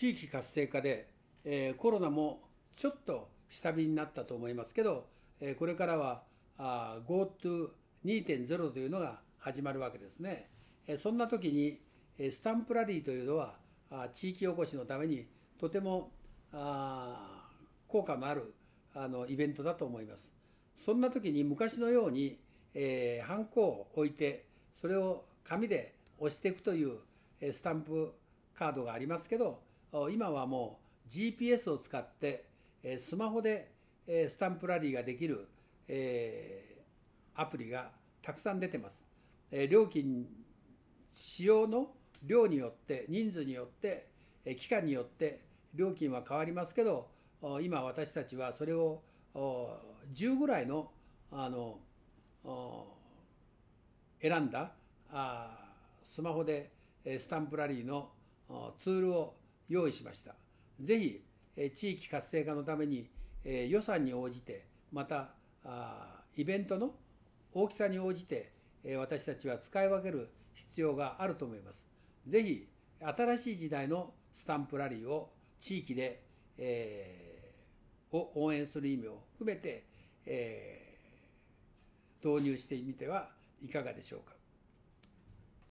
地域活性化で、えー、コロナもちょっと下火になったと思いますけど、えー、これからは GoTo2.0 というのが始まるわけですね。えー、そんな時に、えスタンプラリーというのはあ地域おこしのためにとてもあ効果のあるあのイベントだと思います。そんな時に昔のように、えハンコを置いてそれを紙で押していくという、えスタンプカードがありますけど今はもう GPS を使って、えスマホで、えスタンプラリーができる、えアプリがたくさん出てます。え料金使用の量によって人数によって、え期間によって料金は変わりますけど今私たちはそれを10ぐらいのあの選んだスマホでスタンプラリーのツールを用意しました。ぜひ、え地域活性化のために、え予算に応じて、またイベントの大きさに応じて、え私たちは使い分ける必要があると思います。ぜひ、新しい時代のスタンプラリーを地域で、えー、を応援する意味を含めて、えー、導入してみてはいかがでしょうか。